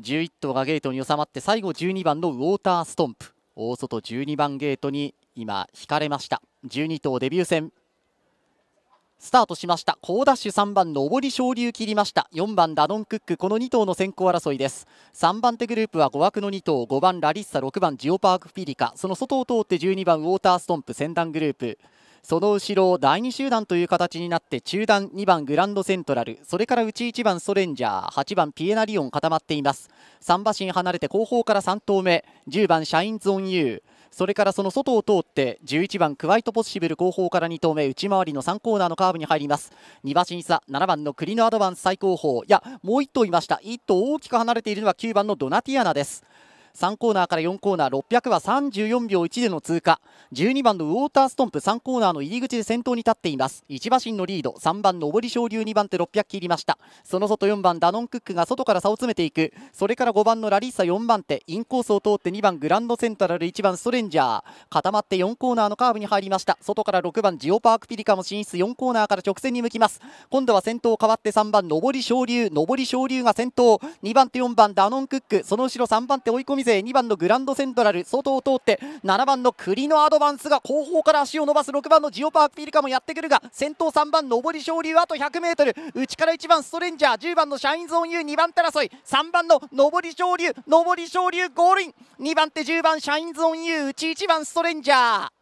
11頭がゲートに収まって最後12番のウォーターストンプ大外12番ゲートに今引かれました12頭デビュー戦スタートしました好ダッシュ3番の上り昇竜切りました4番ダノンクックこの2頭の先行争いです3番手グループは5枠の2頭5番ラリッサ6番ジオパークフィリカその外を通って12番ウォーターストンプ先団グループその後ろ第2集団という形になって中段2番グランドセントラルそれから内1番ソレンジャー8番ピエナリオン固まっています3馬身離れて後方から3頭目10番シャインズ・オン・ユーそれからその外を通って11番クワイトポッシブル後方から2投目内回りの3コーナーのカーブに入ります2馬身差7番のクリノアドバンス最高峰いやもう1頭いました1頭大きく離れているのは9番のドナティアナです3コーナーから4コーナー600は34秒1での通過12番のウォーターストンプ3コーナーの入り口で先頭に立っています1馬身のリード3番上り昇竜2番手600切りましたその外4番ダノンクックが外から差を詰めていくそれから5番のラリッサ4番手インコースを通って2番グランドセントラル1番ストレンジャー固まって4コーナーのカーブに入りました外から6番ジオパークピリカも進出4コーナーから直線に向きます今度は先頭変わって3番上り昇竜上り昇竜が先頭2番手4番ダノンクックその後ろ3番手追い込み勢2番のグランドセントラル外を通って7番の栗のアドバンスが後方から足を伸ばす6番のジオパークィルカもやってくるが先頭3番上り昇竜あと 100m 内から1番ストレンジャー10番のシャインゾーン U2 番手争い3番の上り昇竜上り昇竜ゴールイン2番手10番シャインゾーン U 内1番ストレンジャー